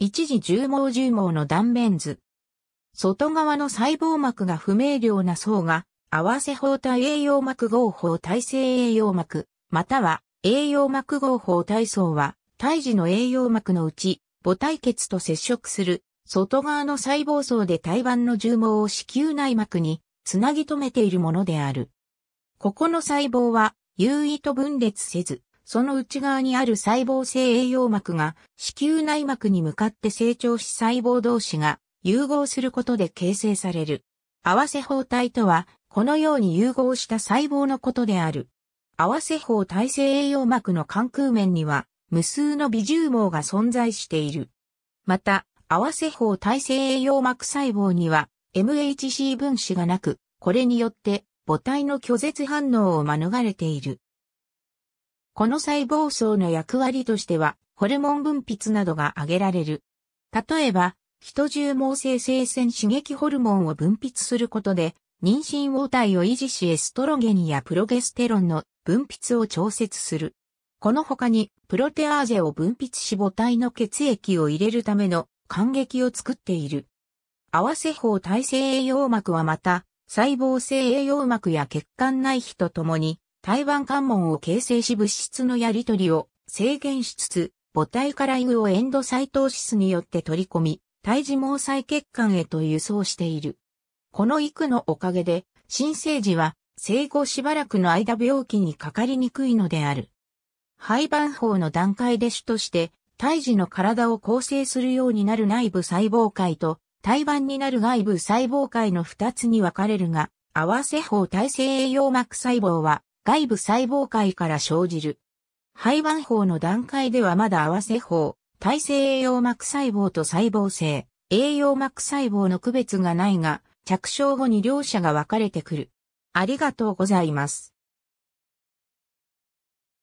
一時重毛重毛の断面図。外側の細胞膜が不明瞭な層が、合わせ包帯栄養膜合法体性栄養膜、または栄養膜合法体層は、胎児の栄養膜のうち、母体血と接触する、外側の細胞層で胎盤の重毛を子宮内膜に、つなぎ止めているものである。ここの細胞は、有意と分裂せず、その内側にある細胞性栄養膜が子宮内膜に向かって成長し細胞同士が融合することで形成される。合わせ胞体とは、このように融合した細胞のことである。合わせ胞体性栄養膜の関空面には、無数の微重毛が存在している。また、合わせ胞体性栄養膜細胞には MHC 分子がなく、これによって母体の拒絶反応を免れている。この細胞層の役割としては、ホルモン分泌などが挙げられる。例えば、人中毛性性腺刺激ホルモンを分泌することで、妊娠応体を維持しエストロゲンやプロゲステロンの分泌を調節する。この他に、プロテアーゼを分泌し母体の血液を入れるための感激を作っている。合わせ法体性栄養膜はまた、細胞性栄養膜や血管内皮とともに、台湾関門を形成し物質のやり取りを制限しつつ、母体からイグをエンドサイトーシスによって取り込み、胎児毛細血管へと輸送している。この育のおかげで、新生児は生後しばらくの間病気にかかりにくいのである。廃盤法の段階で主として、胎児の体を構成するようになる内部細胞界と、胎盤になる外部細胞界の二つに分かれるが、合わせ法体性栄養膜細胞は、外部細胞界から生じる。肺板法の段階ではまだ合わせ法、耐性栄養膜細胞と細胞性、栄養膜細胞の区別がないが、着床後に両者が分かれてくる。ありがとうございます。